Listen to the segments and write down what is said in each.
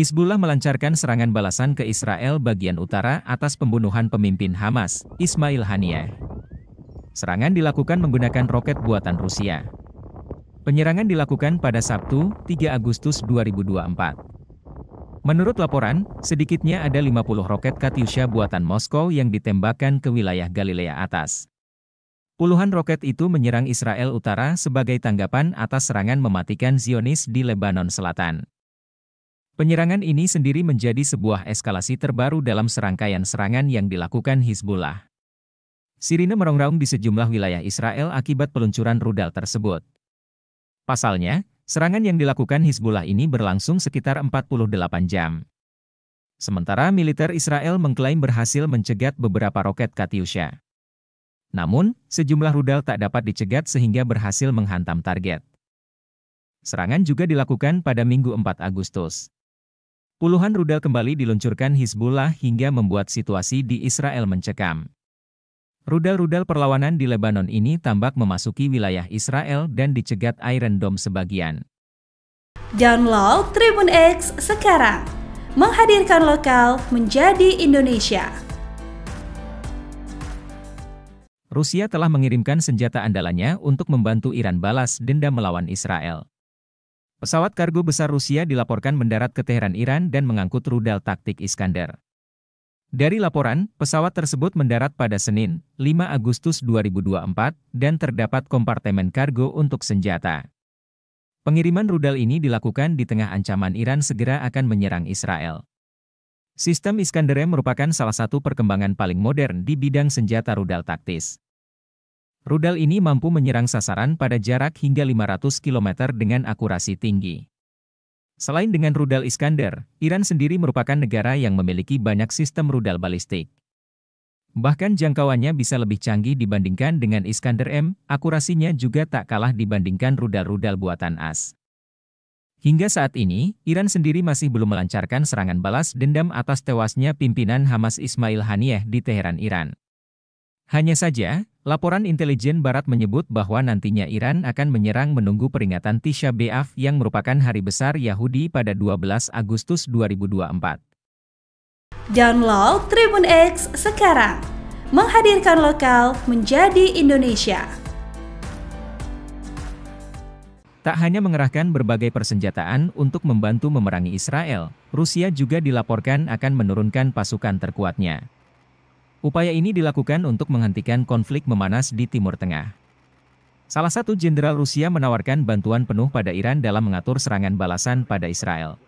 Hizbullah melancarkan serangan balasan ke Israel bagian utara atas pembunuhan pemimpin Hamas, Ismail Haniyeh. Serangan dilakukan menggunakan roket buatan Rusia. Penyerangan dilakukan pada Sabtu, 3 Agustus 2024. Menurut laporan, sedikitnya ada 50 roket Katyusha buatan Moskow yang ditembakkan ke wilayah Galilea atas. Puluhan roket itu menyerang Israel Utara sebagai tanggapan atas serangan mematikan Zionis di Lebanon Selatan. Penyerangan ini sendiri menjadi sebuah eskalasi terbaru dalam serangkaian serangan yang dilakukan Hizbullah. Sirine merongrong di sejumlah wilayah Israel akibat peluncuran rudal tersebut. Pasalnya, serangan yang dilakukan Hizbullah ini berlangsung sekitar 48 jam. Sementara militer Israel mengklaim berhasil mencegat beberapa roket Katyusha. Namun, sejumlah rudal tak dapat dicegat sehingga berhasil menghantam target. Serangan juga dilakukan pada Minggu 4 Agustus. Puluhan rudal kembali diluncurkan Hizbullah hingga membuat situasi di Israel mencekam. Rudal-rudal perlawanan di Lebanon ini tampak memasuki wilayah Israel dan dicegat Iron Dome sebagian. Download Tribun X sekarang, menghadirkan lokal menjadi Indonesia. Rusia telah mengirimkan senjata andalannya untuk membantu Iran balas dendam melawan Israel. Pesawat kargo besar Rusia dilaporkan mendarat ke Teheran Iran dan mengangkut rudal taktik Iskandar. Dari laporan, pesawat tersebut mendarat pada Senin, 5 Agustus 2024, dan terdapat kompartemen kargo untuk senjata. Pengiriman rudal ini dilakukan di tengah ancaman Iran segera akan menyerang Israel. Sistem Iskandar merupakan salah satu perkembangan paling modern di bidang senjata rudal taktis. Rudal ini mampu menyerang sasaran pada jarak hingga 500 km dengan akurasi tinggi. Selain dengan rudal Iskander, Iran sendiri merupakan negara yang memiliki banyak sistem rudal balistik. Bahkan jangkauannya bisa lebih canggih dibandingkan dengan Iskander M, akurasinya juga tak kalah dibandingkan rudal-rudal buatan AS. Hingga saat ini, Iran sendiri masih belum melancarkan serangan balas dendam atas tewasnya pimpinan Hamas Ismail Haniyeh di Teheran, Iran. Hanya saja, Laporan intelijen Barat menyebut bahwa nantinya Iran akan menyerang menunggu peringatan Tisha B'Av yang merupakan hari besar Yahudi pada 12 Agustus 2024. Download Tribun X sekarang. Menghadirkan lokal menjadi Indonesia. Tak hanya mengerahkan berbagai persenjataan untuk membantu memerangi Israel, Rusia juga dilaporkan akan menurunkan pasukan terkuatnya. Upaya ini dilakukan untuk menghentikan konflik memanas di Timur Tengah. Salah satu jenderal Rusia menawarkan bantuan penuh pada Iran dalam mengatur serangan balasan pada Israel.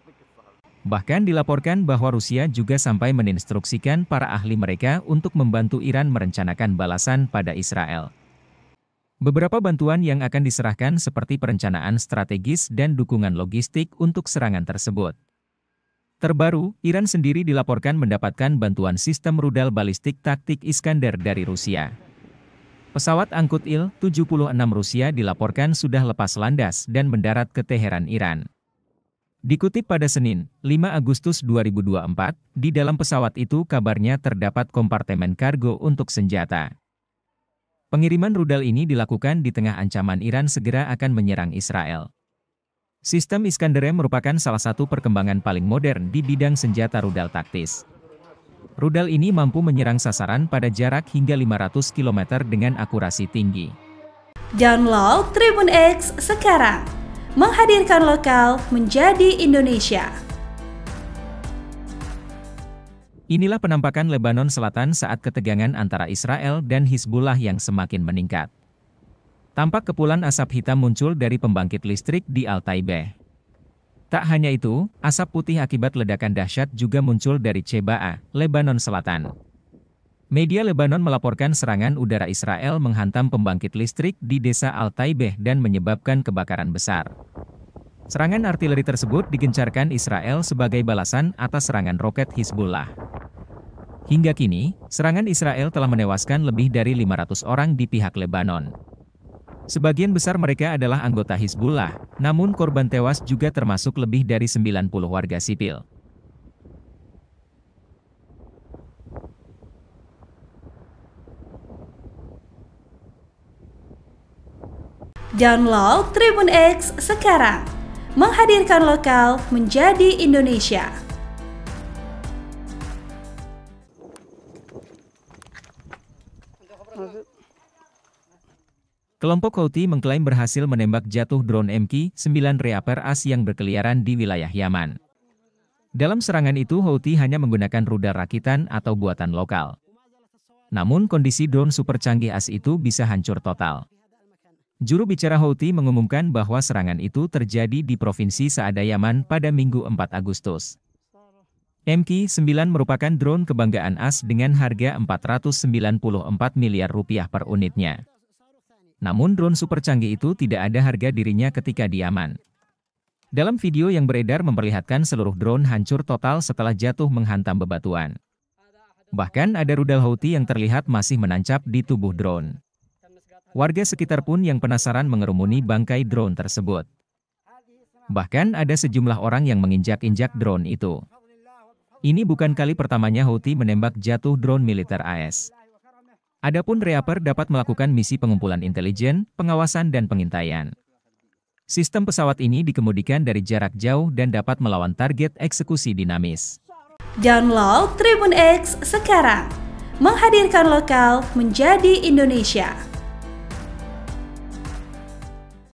Bahkan dilaporkan bahwa Rusia juga sampai meninstruksikan para ahli mereka untuk membantu Iran merencanakan balasan pada Israel. Beberapa bantuan yang akan diserahkan seperti perencanaan strategis dan dukungan logistik untuk serangan tersebut. Terbaru, Iran sendiri dilaporkan mendapatkan bantuan sistem rudal balistik taktik Iskander dari Rusia. Pesawat angkut Il-76 Rusia dilaporkan sudah lepas landas dan mendarat ke Teheran, Iran. Dikutip pada Senin, 5 Agustus 2024, di dalam pesawat itu kabarnya terdapat kompartemen kargo untuk senjata. Pengiriman rudal ini dilakukan di tengah ancaman Iran segera akan menyerang Israel. Sistem Iskanderem merupakan salah satu perkembangan paling modern di bidang senjata rudal taktis. Rudal ini mampu menyerang sasaran pada jarak hingga 500 km dengan akurasi tinggi. Download Tribun X sekarang. Menghadirkan lokal menjadi Indonesia. Inilah penampakan Lebanon Selatan saat ketegangan antara Israel dan Hizbullah yang semakin meningkat. Tampak kepulan asap hitam muncul dari pembangkit listrik di Altaibeh. Tak hanya itu, asap putih akibat ledakan dahsyat juga muncul dari Ceba'a, Lebanon Selatan. Media Lebanon melaporkan serangan udara Israel menghantam pembangkit listrik di desa Altaibeh dan menyebabkan kebakaran besar. Serangan artileri tersebut digencarkan Israel sebagai balasan atas serangan roket Hizbullah. Hingga kini, serangan Israel telah menewaskan lebih dari 500 orang di pihak Lebanon. Sebagian besar mereka adalah anggota Hizbullah, namun korban tewas juga termasuk lebih dari 90 warga sipil. Download Tribun X sekarang, menghadirkan lokal menjadi Indonesia. Masuk. Kelompok Houthi mengklaim berhasil menembak jatuh drone MQ-9 Reaper AS yang berkeliaran di wilayah Yaman. Dalam serangan itu Houthi hanya menggunakan rudal rakitan atau buatan lokal. Namun kondisi drone super canggih AS itu bisa hancur total. Juru bicara Houthi mengumumkan bahwa serangan itu terjadi di Provinsi Saada Yaman pada Minggu 4 Agustus. MQ-9 merupakan drone kebanggaan AS dengan harga 494 miliar rupiah per unitnya. Namun drone super canggih itu tidak ada harga dirinya ketika diaman. Dalam video yang beredar memperlihatkan seluruh drone hancur total setelah jatuh menghantam bebatuan. Bahkan ada rudal Houthi yang terlihat masih menancap di tubuh drone. Warga sekitar pun yang penasaran mengerumuni bangkai drone tersebut. Bahkan ada sejumlah orang yang menginjak-injak drone itu. Ini bukan kali pertamanya Houthi menembak jatuh drone militer AS. Adapun Reaper dapat melakukan misi pengumpulan intelijen, pengawasan dan pengintaian. Sistem pesawat ini dikemudikan dari jarak jauh dan dapat melawan target eksekusi dinamis. Download Tribun X sekarang. Menghadirkan lokal menjadi Indonesia.